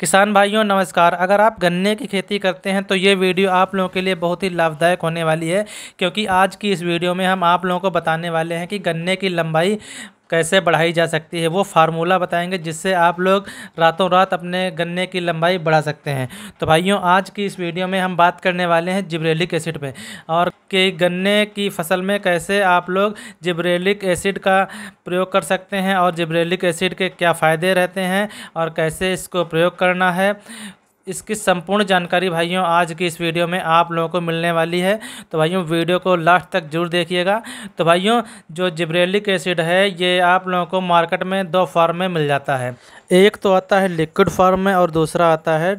किसान भाइयों नमस्कार अगर आप गन्ने की खेती करते हैं तो ये वीडियो आप लोगों के लिए बहुत ही लाभदायक होने वाली है क्योंकि आज की इस वीडियो में हम आप लोगों को बताने वाले हैं कि गन्ने की लंबाई कैसे बढ़ाई जा सकती है वो फार्मूला बताएंगे जिससे आप लोग रातों रात अपने गन्ने की लंबाई बढ़ा सकते हैं तो भाइयों आज की इस वीडियो में हम बात करने वाले हैं जिब्रेलिक एसिड पे और कि गन्ने की फसल में कैसे आप लोग जिब्रेलिक एसिड का प्रयोग कर सकते हैं और जिब्रेलिक एसिड के क्या फ़ायदे रहते हैं और कैसे इसको प्रयोग करना है इसकी संपूर्ण जानकारी भाइयों आज की इस वीडियो में आप लोगों को मिलने वाली है तो भाइयों वीडियो को लास्ट तक जरूर देखिएगा तो भाइयों जो जिब्रेलिक एसिड है ये आप लोगों को मार्केट में दो फॉर्म में मिल जाता है एक तो आता है लिक्विड फॉर्म में और दूसरा आता है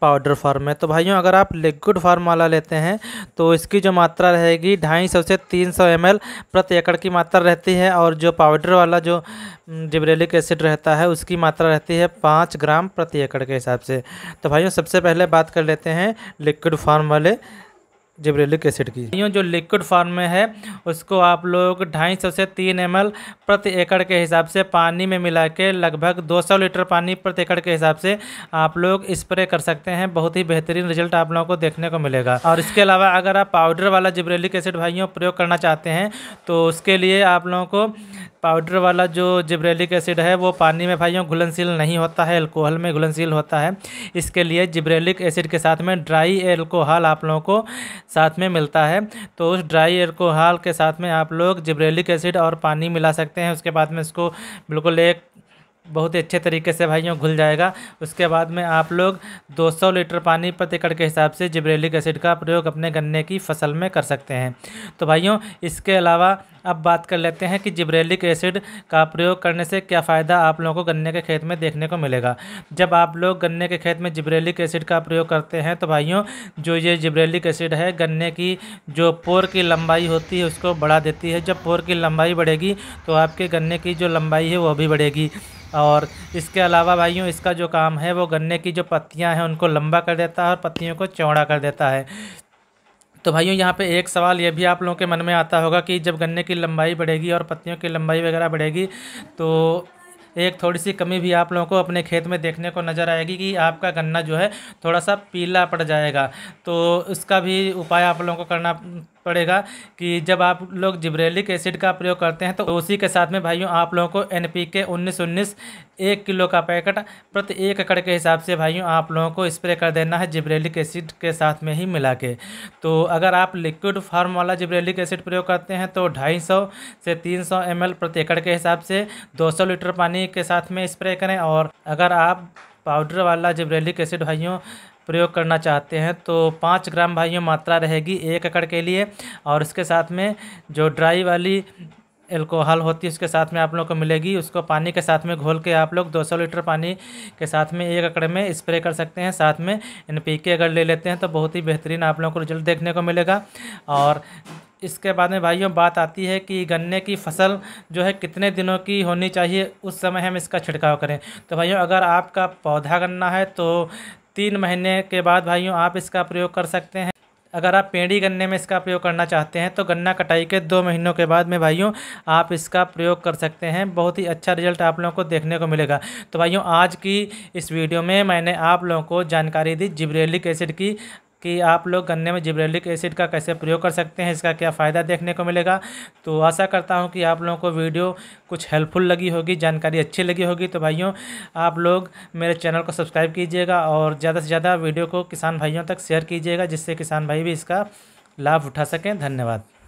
पाउडर फार्म में तो भाइयों अगर आप लिक्विड फार्म वाला लेते हैं तो इसकी जो मात्रा रहेगी ढाई सौ से तीन सौ एम प्रति एकड़ की मात्रा रहती है और जो पाउडर वाला जो जिब्रेलिक एसिड रहता है उसकी मात्रा रहती है पाँच ग्राम प्रति एकड़ के हिसाब से तो भाइयों सबसे पहले बात कर लेते हैं लिक्विड फार्म वाले जिब्रेलिक एसिड की यूँ जो लिक्विड फॉर्म में है उसको आप लोग ढाई सौ से तीन एम प्रति एकड़ के हिसाब से पानी में मिला के लगभग 200 लीटर पानी प्रति एकड़ के हिसाब से आप लोग स्प्रे कर सकते हैं बहुत ही बेहतरीन रिजल्ट आप लोगों को देखने को मिलेगा और इसके अलावा अगर आप पाउडर वाला जिब्रेलिक एसिड भाइयों प्रयोग करना चाहते हैं तो उसके लिए आप लोगों को पाउडर वाला जो जिब्रेलिक एसिड है वो पानी में भाइयों घुलनशील नहीं होता है एल्कोहल में घुलनशील होता है इसके लिए जिब्रेलिक एसिड के साथ में ड्राई एल्कोहल आप लोगों को साथ में मिलता है तो उस ड्राई एल्कोहल के साथ में आप लोग जिब्रेलिक एसिड और पानी मिला सकते हैं उसके बाद में इसको बिल्कुल एक बहुत ही अच्छे तरीके से भाइयों घुल जाएगा उसके बाद में आप लोग 200 लीटर पानी प्रति एकड़ के हिसाब से जिब्रेलिक एसिड का प्रयोग अपने गन्ने की फसल में कर सकते हैं तो भाइयों इसके अलावा अब बात कर लेते हैं कि जिब्रेलिक एसिड का प्रयोग करने से क्या फ़ायदा आप लोगों को गन्ने के खेत में देखने को मिलेगा जब आप लोग गन्ने के खेत में जिब्रेलिक एसिड का प्रयोग करते हैं तो भाइयों जो ये जिब्रेलिक एसिड है गन्ने की जो पोर की लंबाई होती है उसको बढ़ा देती है जब पोर की लंबाई बढ़ेगी तो आपके गन्ने की जो लंबाई है वह भी बढ़ेगी और इसके अलावा भाइयों इसका जो काम है वो गन्ने की जो पत्तियाँ हैं उनको लंबा कर देता है और पत्तियों को चौड़ा कर देता है तो भाइयों यहाँ पे एक सवाल ये भी आप लोगों के मन में आता होगा कि जब गन्ने की लंबाई बढ़ेगी और पत्तियों की लंबाई वगैरह बढ़ेगी तो एक थोड़ी सी कमी भी आप लोगों को अपने खेत में देखने को नज़र आएगी कि आपका गन्ना जो है थोड़ा सा पीला पड़ जाएगा तो इसका भी उपाय आप लोगों को करना पड़ेगा कि जब आप लोग जिब्रेलिक एसिड का प्रयोग करते हैं तो उसी के साथ में भाइयों आप लोगों को एन पी के उन्नीस उन्नीस एक किलो का पैकेट प्रति एक एकड़ के हिसाब से भाइयों आप लोगों को स्प्रे कर देना है जिब्रेलिक एसिड के साथ में ही मिला के तो अगर आप लिक्विड फार्म वाला जिब्रेलिक एसिड प्रयोग करते हैं तो ढाई सौ से तीन सौ एम एल प्रति एकड़ के हिसाब से दो सौ लीटर पानी के साथ में स्प्रे करें और अगर आप पाउडर वाला जिब्रेलिक एसिड भाइयों प्रयोग करना चाहते हैं तो पाँच ग्राम भाइयों मात्रा रहेगी एक एकड़ के लिए और इसके साथ में जो ड्राई वाली एल्कोहल होती है उसके साथ में आप लोगों को मिलेगी उसको पानी के साथ में घोल के आप लोग 200 लीटर पानी के साथ में एक एकड़ में स्प्रे कर सकते हैं साथ में इन के अगर ले लेते हैं तो बहुत ही बेहतरीन आप लोगों को रिजल्ट देखने को मिलेगा और इसके बाद में भाइयों बात आती है कि गन्ने की फसल जो है कितने दिनों की होनी चाहिए उस समय हम इसका छिड़काव करें तो भाइयों अगर आपका पौधा गन्ना है तो तीन महीने के बाद भाइयों आप इसका प्रयोग कर सकते हैं अगर आप पेड़ी गन्ने में इसका प्रयोग करना चाहते हैं तो गन्ना कटाई के दो महीनों के बाद में भाइयों आप इसका प्रयोग कर सकते हैं बहुत ही अच्छा रिजल्ट आप लोगों को देखने को मिलेगा तो भाइयों आज की इस वीडियो में मैंने आप लोगों को जानकारी दी जिब्रेलिक एसिड की कि आप लोग गन्ने में जिब्रेलिक एसिड का कैसे प्रयोग कर सकते हैं इसका क्या फ़ायदा देखने को मिलेगा तो आशा करता हूँ कि आप लोगों को वीडियो कुछ हेल्पफुल लगी होगी जानकारी अच्छी लगी होगी तो भाइयों आप लोग मेरे चैनल को सब्सक्राइब कीजिएगा और ज़्यादा से ज़्यादा वीडियो को किसान भाइयों तक शेयर कीजिएगा जिससे किसान भाई भी इसका लाभ उठा सकें धन्यवाद